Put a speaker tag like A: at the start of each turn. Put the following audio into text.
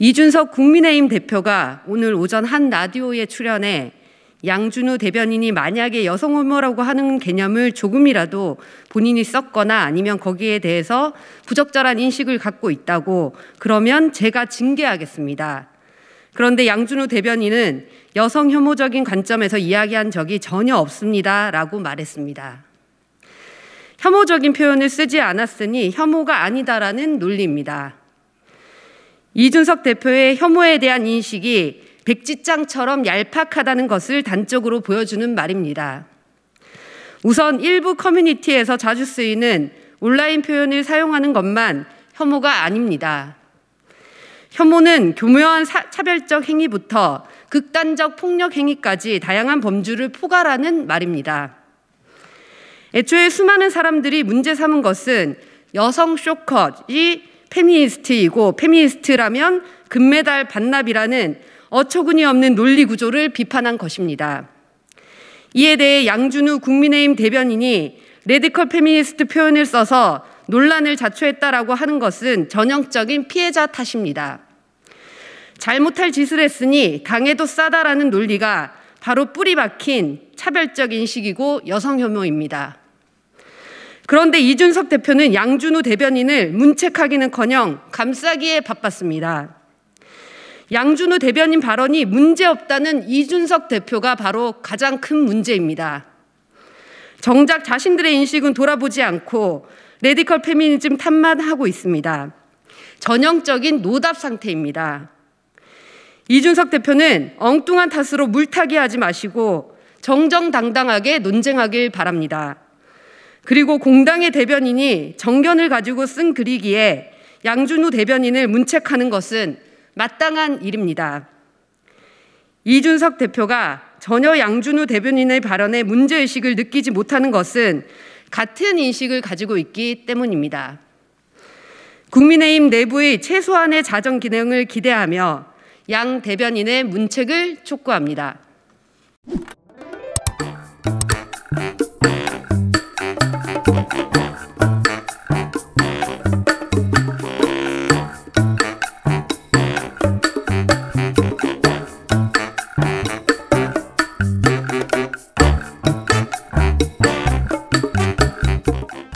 A: 이준석 국민의힘 대표가 오늘 오전 한 라디오에 출연해 양준우 대변인이 만약에 여성 혐오라고 하는 개념을 조금이라도 본인이 썼거나 아니면 거기에 대해서 부적절한 인식을 갖고 있다고 그러면 제가 징계하겠습니다. 그런데 양준우 대변인은 여성 혐오적인 관점에서 이야기한 적이 전혀 없습니다. 라고 말했습니다. 혐오적인 표현을 쓰지 않았으니 혐오가 아니다라는 논리입니다. 이준석 대표의 혐오에 대한 인식이 백지장처럼 얄팍하다는 것을 단적으로 보여주는 말입니다. 우선 일부 커뮤니티에서 자주 쓰이는 온라인 표현을 사용하는 것만 혐오가 아닙니다. 혐오는 교묘한 사, 차별적 행위부터 극단적 폭력 행위까지 다양한 범주를 포괄하는 말입니다. 애초에 수많은 사람들이 문제 삼은 것은 여성 쇼컷이 페미니스트이고 페미니스트라면 금메달 반납이라는 어처구니 없는 논리 구조를 비판한 것입니다. 이에 대해 양준우 국민의힘 대변인이 레디컬 페미니스트 표현을 써서 논란을 자초했다라고 하는 것은 전형적인 피해자 탓입니다. 잘못할 짓을 했으니 당해도 싸다라는 논리가 바로 뿌리 박힌 차별적 인식이고 여성 혐오입니다. 그런데 이준석 대표는 양준호 대변인을 문책하기는커녕 감싸기에 바빴습니다. 양준호 대변인 발언이 문제없다는 이준석 대표가 바로 가장 큰 문제입니다. 정작 자신들의 인식은 돌아보지 않고 레디컬 페미니즘 탓만 하고 있습니다. 전형적인 노답 상태입니다. 이준석 대표는 엉뚱한 탓으로 물타기 하지 마시고 정정당당하게 논쟁하길 바랍니다. 그리고 공당의 대변인이 정견을 가지고 쓴 글이기에 양준우 대변인을 문책하는 것은 마땅한 일입니다. 이준석 대표가 전혀 양준우 대변인의 발언에 문제의식을 느끼지 못하는 것은 같은 인식을 가지고 있기 때문입니다. 국민의힘 내부의 최소한의 자정 기능을 기대하며 양 대변인의 문책을 촉구합니다.